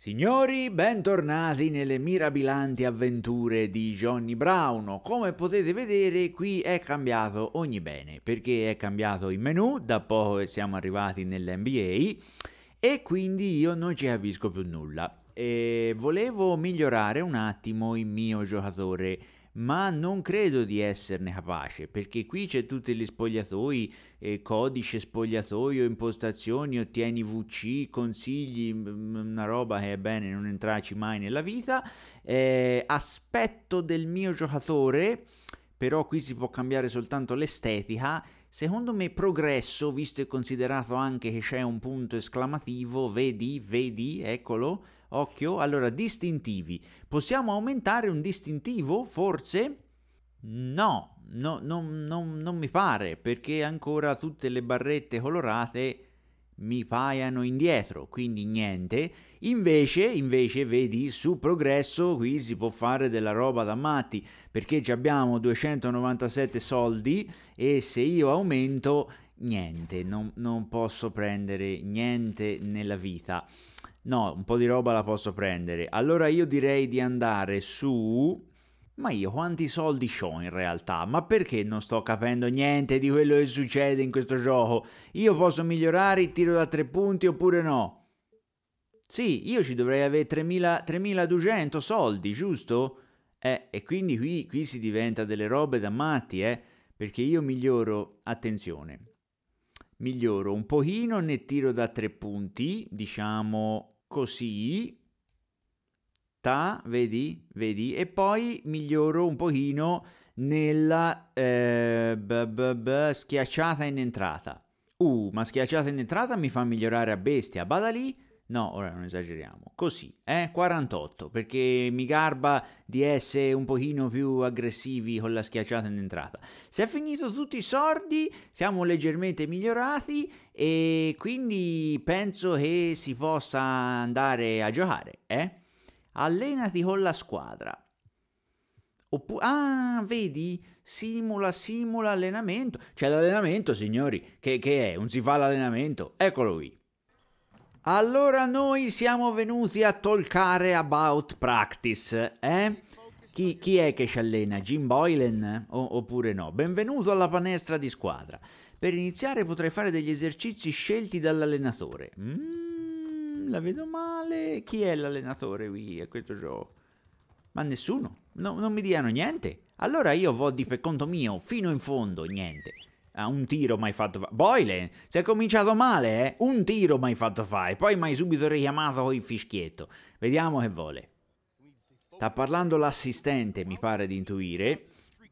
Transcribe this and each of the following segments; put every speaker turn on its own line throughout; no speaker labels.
Signori, bentornati nelle mirabilanti avventure di Johnny Brown. Come potete vedere qui è cambiato ogni bene, perché è cambiato il menu, da poco che siamo arrivati nell'NBA e quindi io non ci capisco più nulla. E volevo migliorare un attimo il mio giocatore ma non credo di esserne capace perché qui c'è tutti gli spogliatoi, eh, codice spogliatoio, impostazioni, ottieni VC, consigli, una roba che è bene non entrarci mai nella vita, eh, aspetto del mio giocatore, però qui si può cambiare soltanto l'estetica, Secondo me progresso, visto e considerato anche che c'è un punto esclamativo, vedi, vedi, eccolo, Occhio, allora distintivi. Possiamo aumentare un distintivo forse? No, no, no, no, non mi pare perché ancora tutte le barrette colorate mi paiano indietro, quindi niente. Invece, invece, vedi, su progresso qui si può fare della roba da matti, perché abbiamo 297 soldi e se io aumento, niente, non, non posso prendere niente nella vita. No, un po' di roba la posso prendere. Allora io direi di andare su... Ma io quanti soldi ho in realtà? Ma perché non sto capendo niente di quello che succede in questo gioco? Io posso migliorare il tiro da tre punti oppure no? Sì, io ci dovrei avere 3200 soldi, giusto? Eh, e quindi qui, qui si diventa delle robe da matti, eh? Perché io miglioro, attenzione, miglioro un pochino nel tiro da tre punti, diciamo così, ta, vedi, vedi, e poi miglioro un pochino nella eh, b, b, b, schiacciata in entrata. Uh, ma schiacciata in entrata mi fa migliorare a bestia, bada lì, No, ora non esageriamo. Così, eh? 48, perché mi garba di essere un pochino più aggressivi con la schiacciata in entrata. Si è finito tutti i sordi, siamo leggermente migliorati e quindi penso che si possa andare a giocare, eh? Allenati con la squadra. Oppure, ah, vedi, simula, simula allenamento. C'è l'allenamento, signori, che, che è? Un si fa l'allenamento? Eccolo qui. Allora noi siamo venuti a tolcare about practice, eh? Chi, chi, è che ci allena? Jim Boylan eh? o, oppure no? Benvenuto alla panestra di squadra. Per iniziare potrei fare degli esercizi scelti dall'allenatore. Mm, la vedo male. Chi è l'allenatore qui a questo gioco? Ma nessuno. No, non mi diano niente. Allora io vo di per conto mio, fino in fondo, niente. Ah, un tiro mai fatto fare. Boyle, si è cominciato male, eh? Un tiro mai fatto fare, poi mai subito richiamato con il fischietto. Vediamo che vuole. Sta parlando l'assistente, mi pare di intuire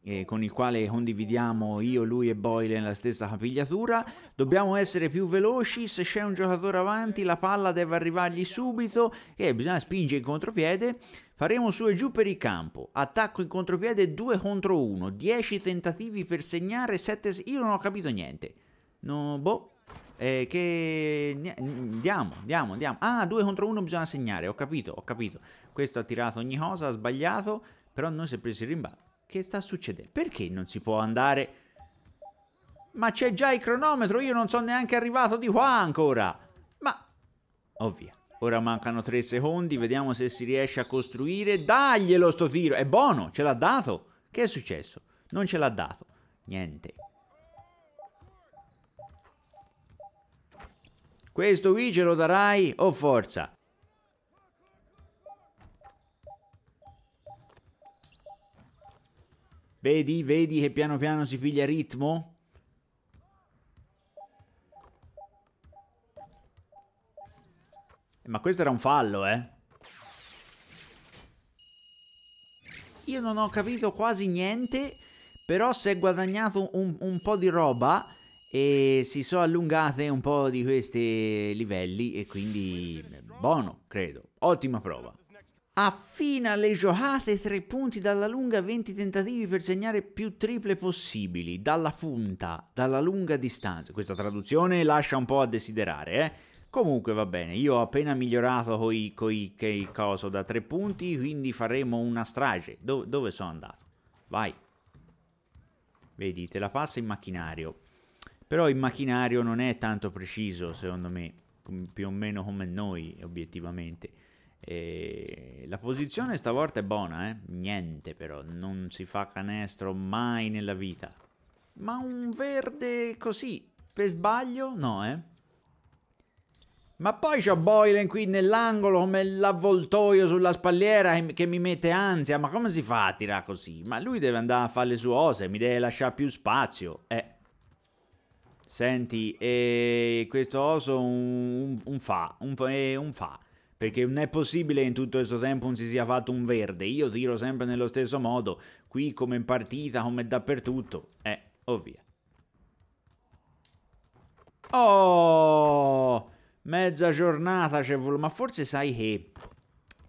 eh, con il quale condividiamo io, lui e Boyle la stessa capigliatura. Dobbiamo essere più veloci, se c'è un giocatore avanti la palla deve arrivargli subito e bisogna spingere in contropiede. Faremo su e giù per il campo, attacco in contropiede 2 contro 1, 10 tentativi per segnare, 7... Io non ho capito niente. No, boh. Eh, che andiamo, andiamo, andiamo. Ah, 2 contro 1 bisogna segnare, ho capito, ho capito. Questo ha tirato ogni cosa, ha sbagliato, però noi si è preso il rimbalzo che sta succedendo? Perché non si può andare? Ma c'è già il cronometro, io non sono neanche arrivato di qua ancora. Ma... Oh Ora mancano tre secondi, vediamo se si riesce a costruire. Daglielo sto tiro, è buono, ce l'ha dato. Che è successo? Non ce l'ha dato. Niente. Questo qui ce lo darai o oh forza? Vedi, vedi che piano piano si piglia ritmo? Eh, ma questo era un fallo, eh? Io non ho capito quasi niente, però si è guadagnato un, un po' di roba e si sono allungate un po' di questi livelli e quindi eh, buono, credo. Ottima prova affina le giocate tre punti dalla lunga 20 tentativi per segnare più triple possibili dalla punta, dalla lunga distanza. Questa traduzione lascia un po' a desiderare, eh. Comunque va bene, io ho appena migliorato coi, coi che coso da tre punti, quindi faremo una strage. Do, dove sono andato? Vai. Vedi, te la passa in macchinario. Però il macchinario non è tanto preciso, secondo me, più o meno come noi, obiettivamente. E la posizione stavolta è buona, eh? niente però, non si fa canestro mai nella vita. Ma un verde così, per sbaglio? No, eh? Ma poi c'ho Boylan qui nell'angolo come l'avvoltoio sulla spalliera che mi mette ansia. Ma come si fa a tirare così? Ma lui deve andare a fare le sue cose, mi deve lasciare più spazio. Eh. Senti, eh, questo oso un, un, eh, un fa, un, un fa perché non è possibile che in tutto questo tempo non si sia fatto un verde. Io tiro sempre nello stesso modo, qui come in partita, come dappertutto. Eh, ovvia. Oh, oh, mezza giornata ci voluto. ma forse sai che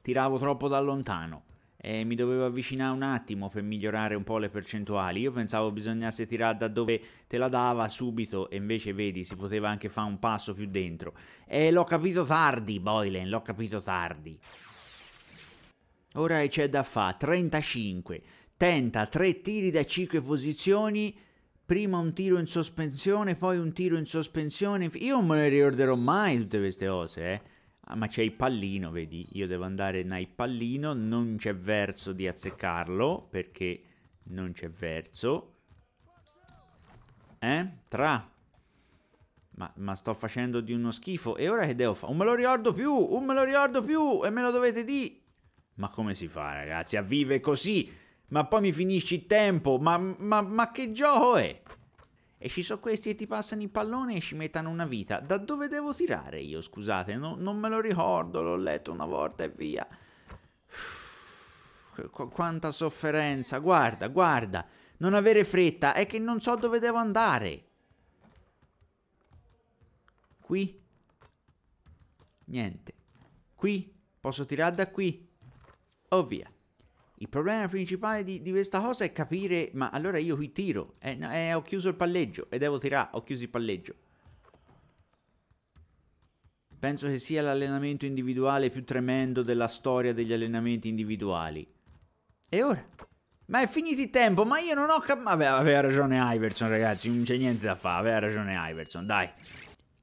tiravo troppo da lontano eh, mi dovevo avvicinare un attimo per migliorare un po' le percentuali. Io pensavo bisognasse tirare da dove te la dava subito e invece vedi si poteva anche fare un passo più dentro. E l'ho capito tardi, Boylan, l'ho capito tardi. Ora c'è da fare 35. Tenta 3 tiri da 5 posizioni. Prima un tiro in sospensione, poi un tiro in sospensione. Io non me ne riorderò mai tutte queste cose, eh. Ah, ma c'è il pallino, vedi? Io devo andare nel pallino, non c'è verso di azzeccarlo, perché non c'è verso. Eh? Tra. Ma, ma, sto facendo di uno schifo. E ora che devo fare? Non me lo ricordo più! Non me lo ricordo più! E me lo dovete di... Ma come si fa, ragazzi, a vive così? Ma poi mi finisci il tempo! Ma, ma, ma che gioco è? E ci sono questi che ti passano il pallone e ci mettono una vita. Da dove devo tirare io, scusate? No, non me lo ricordo, l'ho letto una volta e via. Qu- quanta sofferenza. Guarda, guarda. Non avere fretta, è che non so dove devo andare. Qui? Niente. Qui? Posso tirare da qui? O oh, via. Il problema principale di, di, questa cosa è capire, ma allora io qui tiro, eh, eh, ho chiuso il palleggio e devo tirare, ho chiuso il palleggio. Penso che sia l'allenamento individuale più tremendo della storia degli allenamenti individuali. E ora? Ma è finito il tempo, ma io non ho capito... Aveva, aveva ragione Iverson, ragazzi, non c'è niente da fare, aveva ragione Iverson, dai.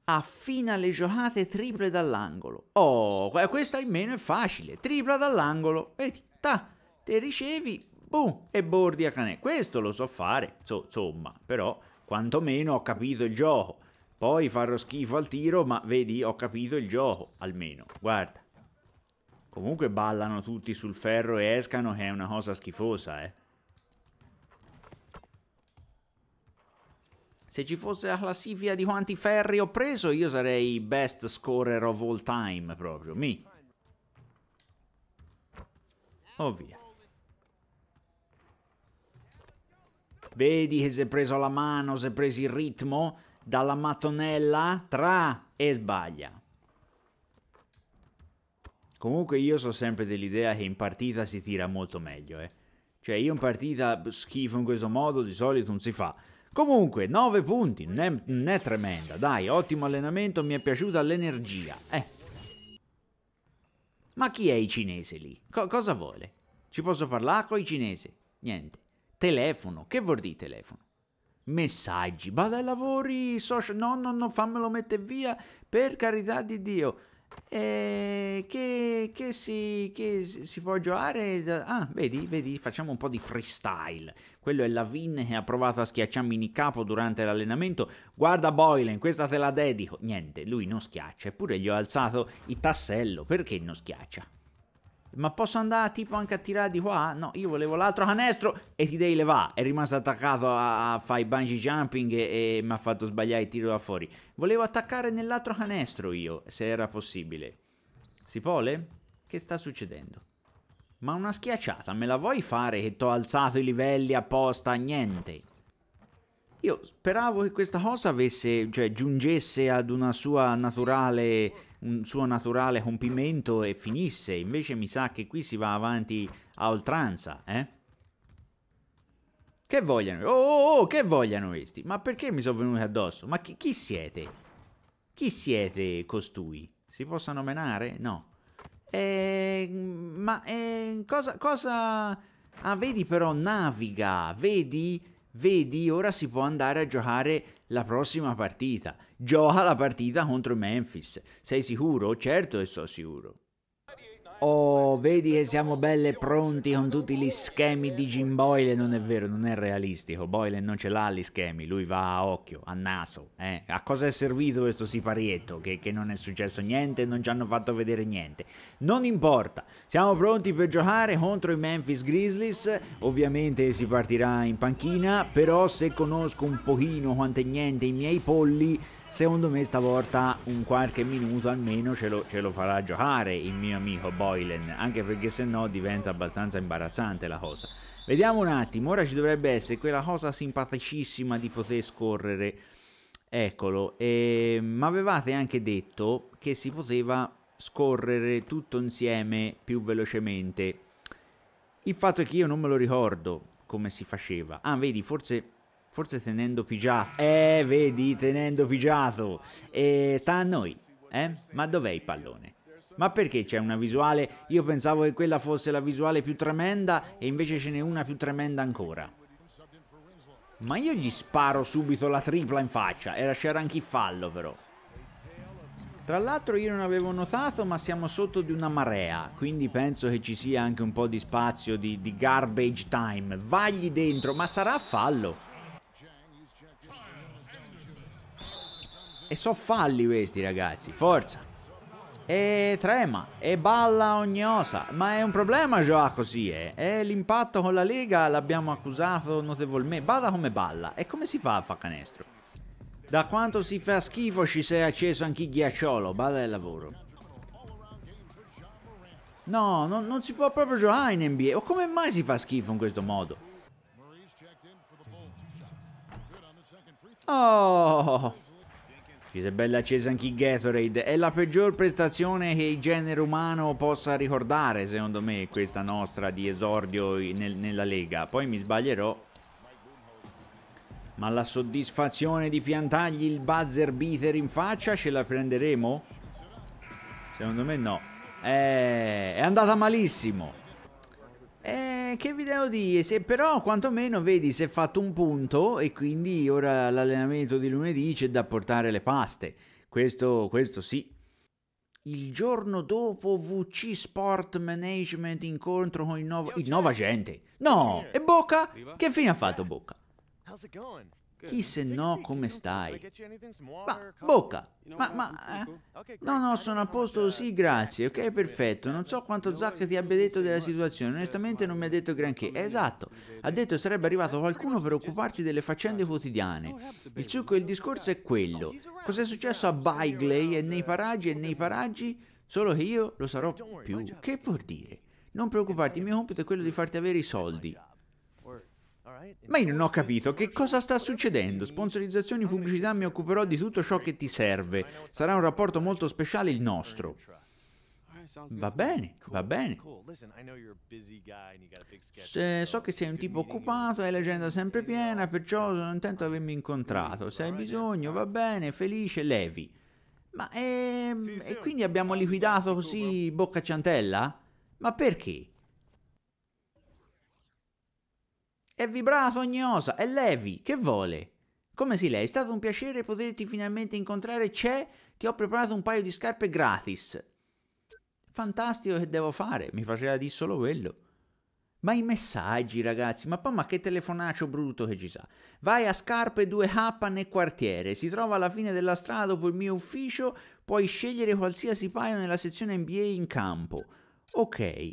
Affina le giocate triple dall'angolo. Oh, questa almeno è facile, tripla dall'angolo, vedi, ta, te ricevi, boom, e bordi a canè. Questo lo so fare, insomma, però quantomeno ho capito il gioco. Poi farò schifo al tiro, ma vedi, ho capito il gioco, almeno. Guarda. Comunque ballano tutti sul ferro e escano, che è una cosa schifosa, eh. Se ci fosse la classifica di quanti ferri ho preso, io sarei best scorer of all time, proprio, mi. Oh via. Vedi che si è preso la mano, si è preso il ritmo dalla mattonella, tra e sbaglia. Comunque io sono sempre dell'idea che in partita si tira molto meglio, eh. Cioè io in partita schifo in questo modo di solito non si fa. Comunque 9 punti, non è, non è tremenda, dai, ottimo allenamento, mi è piaciuta l'energia, eh. Ma chi è i cinesi lì? Co cosa vuole? Ci posso parlare con i cinesi? Niente. Telefono, che vuol dire telefono? Messaggi, vado ai lavori, social, no, no, no, fammelo mettere via, per carità di Dio. Eh, che, che, si, che, si, può giocare? Ah, vedi, vedi, facciamo un po' di freestyle. Quello è Lavin che ha provato a schiacciarmi in capo durante l'allenamento. Guarda Boylan, questa te la dedico. Niente, lui non schiaccia, eppure gli ho alzato il tassello. Perché non schiaccia? ma posso andare tipo anche a tirare di qua? No, io volevo l'altro canestro e ti devi levare. È rimasto attaccato a, a fare i bungee jumping e, e mi ha fatto sbagliare il tiro da fuori. Volevo attaccare nell'altro canestro io, se era possibile. Si pole? Che sta succedendo? Ma una schiacciata, me la vuoi fare che t'ho alzato i livelli apposta? Niente. Io speravo che questa cosa avesse, cioè, giungesse ad una sua naturale un suo naturale compimento e finisse. Invece mi sa che qui si va avanti a oltranza, eh? Che vogliono? Oh, oh, oh che vogliono questi? Ma perché mi sono venuti addosso? Ma chi, chi siete? Chi siete costui? Si possono menare? No. Eh, ma eh, cosa, cosa... Ah, vedi però, naviga, vedi vedi ora si può andare a giocare la prossima partita, gioca la partita contro Memphis, sei sicuro? Certo che sono sicuro. Oh, vedi che siamo belle pronti con tutti gli schemi di Jim Boyle. Non è vero, non è realistico. Boyle non ce l'ha gli schemi, lui va a occhio, a naso. Eh. A cosa è servito questo siparietto? Che, che non è successo niente, non ci hanno fatto vedere niente. Non importa, siamo pronti per giocare contro i Memphis Grizzlies. Ovviamente si partirà in panchina, però se conosco un pochino quanto e niente i miei polli secondo me stavolta un qualche minuto almeno ce lo, ce lo farà giocare il mio amico Boylan, anche perché se no diventa abbastanza imbarazzante la cosa. Vediamo un attimo, ora ci dovrebbe essere quella cosa simpaticissima di poter scorrere, eccolo, ehm, ma avevate anche detto che si poteva scorrere tutto insieme più velocemente. Il fatto è che io non me lo ricordo come si faceva. Ah, vedi, forse Forse tenendo pigiato. Eh, vedi, tenendo pigiato. E sta a noi. Eh? Ma dov'è il pallone? Ma perché c'è una visuale? Io pensavo che quella fosse la visuale più tremenda e invece ce n'è una più tremenda ancora. Ma io gli sparo subito la tripla in faccia. Era c'era anche il fallo però. Tra l'altro io non avevo notato ma siamo sotto di una marea, quindi penso che ci sia anche un po' di spazio di, di garbage time. Vagli dentro, ma sarà fallo? E so falli questi ragazzi, forza. E trema, e balla ogni osa. Ma è un problema giocare così, eh. E l'impatto con la Lega l'abbiamo accusato notevolmente. Balla come balla. E come si fa a fa canestro? Da quanto si fa schifo ci sei acceso anche il ghiacciolo, bada del lavoro. No, non, non si può proprio giocare in NBA. O come mai si fa schifo in questo modo? Oh! Isabella accesa anche il Gatorade. È la peggior prestazione che il genere umano possa ricordare, secondo me, questa nostra di esordio nel, nella Lega. Poi mi sbaglierò. Ma la soddisfazione di piantargli il buzzer beater in faccia ce la prenderemo? Secondo me no. È, eh, è andata malissimo. Eh, che vi devo dire? Se, però quantomeno vedi si è fatto un punto e quindi ora l'allenamento di lunedì c'è da portare le paste. Questo, questo sì. Il giorno dopo VC Sport Management incontro con il nuovo... Il nuova gente. No! E Bocca? Che fine ha fatto Bocca? How's it going? Chi se no come stai? Ma, bocca! Ma, ma... Eh? No, no, sono a posto, sì, grazie, ok, perfetto. Non so quanto Zack ti abbia detto della situazione, onestamente non mi ha detto granché. Esatto, ha detto che sarebbe arrivato qualcuno per occuparsi delle faccende quotidiane. Il succo del discorso è quello. Oh, Cos'è successo a Bigley e nei paraggi e nei paraggi? Solo che io lo sarò più. Che vuol dire? Non preoccuparti, il mio compito è quello di farti avere i soldi. Ma io non ho capito che cosa sta succedendo. Sponsorizzazioni, pubblicità, mi occuperò di tutto ciò che ti serve. Sarà un rapporto molto speciale il nostro. Va bene, va bene. Se so che sei un tipo occupato, hai l'agenda sempre uh, piena, perciò sono intento di avermi incontrato. Se hai bisogno, va bene, felice, levi. Ma ehm, e, e quindi abbiamo liquidato così bocca ciantella? Ma perché? È vibrata sognosa, è Levi, che vuole? Come si lei, è stato un piacere poterti finalmente incontrare, c'è, ti ho preparato un paio di scarpe gratis. Fantastico che devo fare, mi faceva di solo quello. Ma i messaggi, ragazzi, ma poi ma che telefonaccio brutto che ci sa. Vai a scarpe 2K nel quartiere, si trova alla fine della strada dopo il mio ufficio, puoi scegliere qualsiasi paio nella sezione NBA in campo. Ok,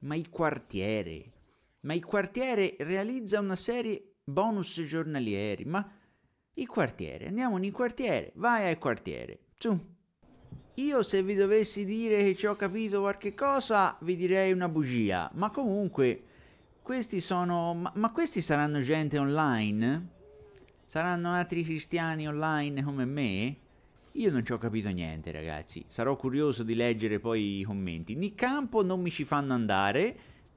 ma il quartiere, ma il quartiere realizza una serie bonus giornalieri, ma il quartiere, andiamo in quartiere, vai al quartiere, su. Io se vi dovessi dire che ci ho capito qualche cosa, vi direi una bugia, ma comunque questi sono... ma, ma questi saranno gente online? Saranno altri cristiani online come me? Io non ci ho capito niente ragazzi, sarò curioso di leggere poi i commenti. Ni campo non mi ci fanno andare,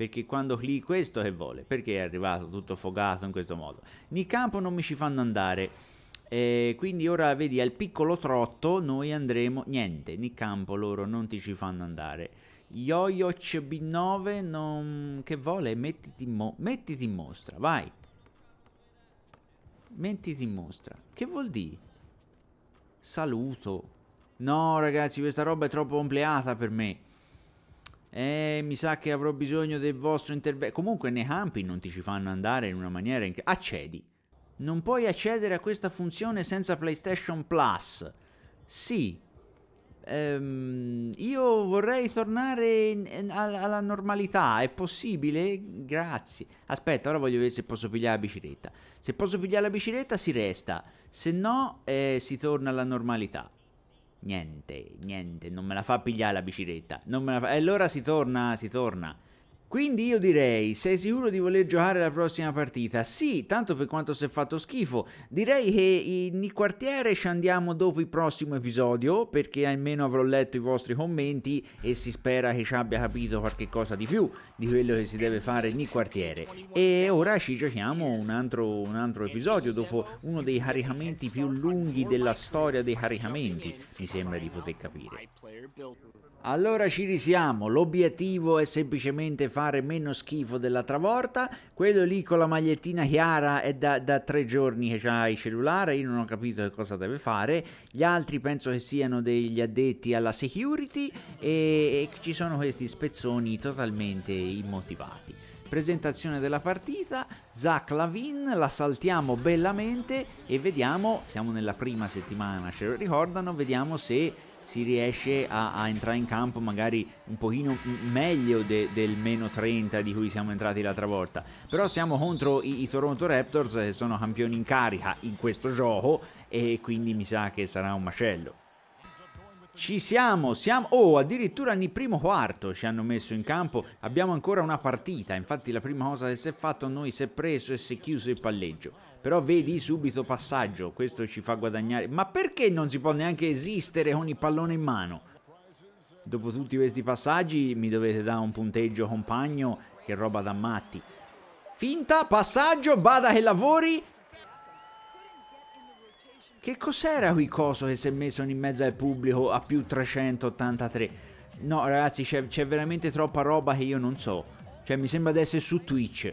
perché quando lì questo che vuole, perché è arrivato tutto fogato in questo modo. Ni campo non mi ci fanno andare. Eh, quindi ora vedi al piccolo trotto noi andremo niente, ni campo loro non ti ci fanno andare. Yo-Yo B9 non... che vuole? Mettiti in, mo... mettiti in mostra, vai. Mettiti in mostra. Che vuol dire? Saluto. No ragazzi, questa roba è troppo compleata per me eh, mi sa che avrò bisogno del vostro intervento. Comunque nei campi non ti ci fanno andare in una maniera incredibile. Accedi. Non puoi accedere a questa funzione senza PlayStation Plus. Sì. Ehm, io vorrei tornare alla normalità. È possibile? Grazie. Aspetta, ora voglio vedere se posso pigliare la bicicletta. Se posso pigliare la bicicletta si resta. Se no, eh, si torna alla normalità. Niente, niente, non me la fa pigliare la bicicletta. Non me la fa... E allora si torna, si torna quindi io direi, sei sicuro di voler giocare la prossima partita? Sì, tanto per quanto si è fatto schifo. Direi che in quartiere ci andiamo dopo il prossimo episodio, perché almeno avrò letto i vostri commenti e si spera che ci abbia capito qualche cosa di più di quello che si deve fare in quartiere. E ora ci giochiamo un altro, un altro episodio, dopo uno dei caricamenti più lunghi della storia dei caricamenti, mi sembra di poter capire. Allora ci risiamo, l'obiettivo è semplicemente fare meno schifo dell'altra volta, quello lì con la magliettina chiara è da, da tre giorni che ha il cellulare, io non ho capito che cosa deve fare, gli altri penso che siano degli addetti alla security e, e ci sono questi spezzoni totalmente immotivati. Presentazione della partita, Zach Lavin, la saltiamo bellamente e vediamo, siamo nella prima settimana, ce lo ricordano, vediamo se si riesce a, a, entrare in campo magari un pochino meglio de, del meno 30 di cui siamo entrati l'altra volta. Però siamo contro i, i, Toronto Raptors che sono campioni in carica in questo gioco e quindi mi sa che sarà un macello. Ci siamo, siamo, oh addirittura nel primo quarto ci hanno messo in campo, abbiamo ancora una partita, infatti la prima cosa che si è fatto noi si è preso e si è chiuso il palleggio però vedi subito passaggio, questo ci fa guadagnare. Ma perché non si può neanche esistere con il pallone in mano? Dopo tutti questi passaggi mi dovete dare un punteggio compagno che roba da matti. Finta, passaggio, bada che lavori. Che cos'era qui coso che si è messo in mezzo al pubblico a più 383? No ragazzi c'è veramente troppa roba che io non so. Cioè mi sembra di essere su Twitch.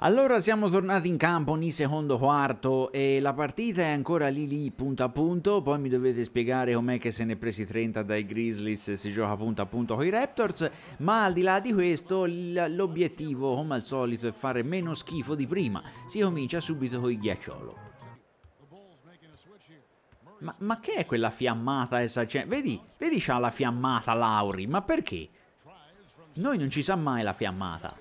Allora siamo tornati in campo ogni secondo quarto e la partita è ancora lì lì punto a punto, poi mi dovete spiegare com'è che se ne è presi 30 dai Grizzlies e si gioca punto a punto con i Raptors, ma al di là di questo l'obiettivo come al solito è fare meno schifo di prima, si comincia subito con il ghiacciolo. Ma, ma che è quella fiammata esagerata? Vedi, vedi c'ha la fiammata Lauri, ma perché? Noi non ci sa mai la fiammata.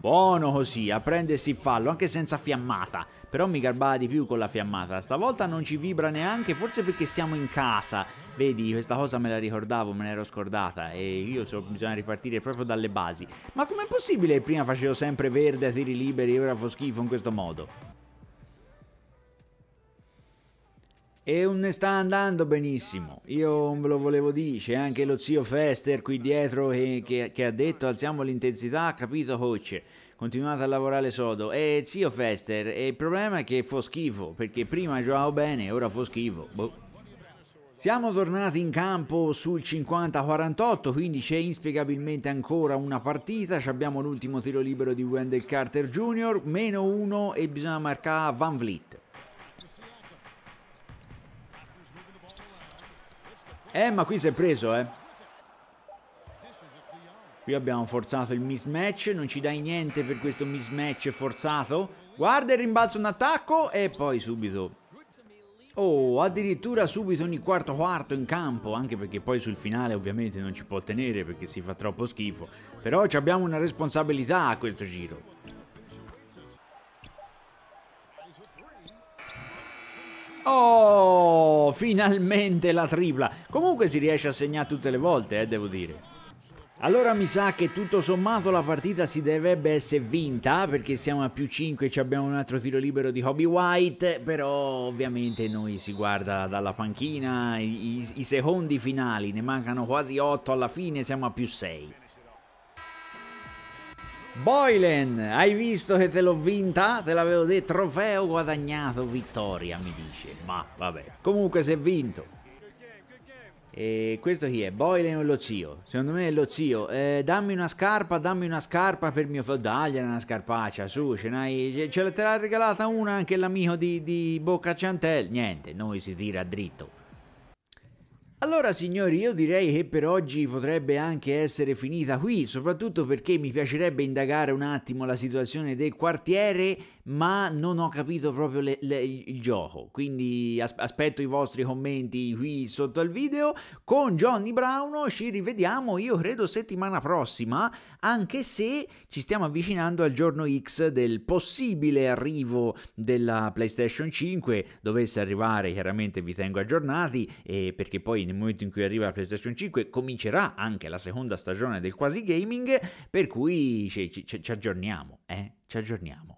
Buono così, a prendersi il fallo, anche senza fiammata. Però mi garbava di più con la fiammata. Stavolta non ci vibra neanche, forse perché siamo in casa. Vedi, questa cosa me la ricordavo, me l'ero scordata. E io so, bisogna ripartire proprio dalle basi. Ma com'è possibile che prima facevo sempre verde a tiri liberi e ora fa schifo in questo modo? E ne sta andando benissimo. Io ve lo volevo dire, c'è anche lo zio Fester qui dietro che, che, che ha detto alziamo l'intensità, ha capito coach. Continuate a lavorare sodo. E zio Fester, e il problema è che fa schifo, perché prima giocavo bene, ora fa schifo. Boh. Siamo tornati in campo sul 50-48, quindi c'è inspiegabilmente ancora una partita. Ci abbiamo l'ultimo tiro libero di Wendell Carter Jr., meno uno e bisogna marcare Van Vliet. Eh, ma qui si è preso, eh. Qui abbiamo forzato il mismatch, non ci dai niente per questo mismatch forzato. Guarda il rimbalzo in attacco e poi subito... Oh, addirittura subito ogni quarto quarto in campo, anche perché poi sul finale ovviamente non ci può tenere perché si fa troppo schifo. Però abbiamo una responsabilità a questo giro. Oh, finalmente la tripla. Comunque si riesce a segnare tutte le volte, eh, devo dire. Allora mi sa che tutto sommato la partita si dovrebbe essere vinta perché siamo a più 5 e abbiamo un altro tiro libero di Hobby White, però ovviamente noi si guarda dalla panchina, i, i secondi finali, ne mancano quasi 8 alla fine, siamo a più 6. Boylen, hai visto che te l'ho vinta? Te l'avevo detto, trofeo guadagnato, vittoria, mi dice. Ma vabbè, comunque si è vinto. E questo chi è? Boylen o lo zio? Secondo me è lo zio. Eh, dammi una scarpa, dammi una scarpa per mio fratello. Dagliela una scarpaccia, su, ce l'hai... Ce l'ha regalata una anche l'amico di, di Bocca Ciantel. Niente, noi si tira dritto. Allora signori io direi che per oggi potrebbe anche essere finita qui, soprattutto perché mi piacerebbe indagare un attimo la situazione del quartiere ma non ho capito proprio le, le, il gioco. Quindi aspetto i vostri commenti qui sotto al video. Con Johnny Brauno ci rivediamo, io credo, settimana prossima, anche se ci stiamo avvicinando al giorno X del possibile arrivo della PlayStation 5. Dovesse arrivare, chiaramente vi tengo aggiornati, eh, perché poi nel momento in cui arriva la PlayStation 5 comincerà anche la seconda stagione del quasi gaming, per cui ci, ci, ci aggiorniamo, eh? Ci aggiorniamo.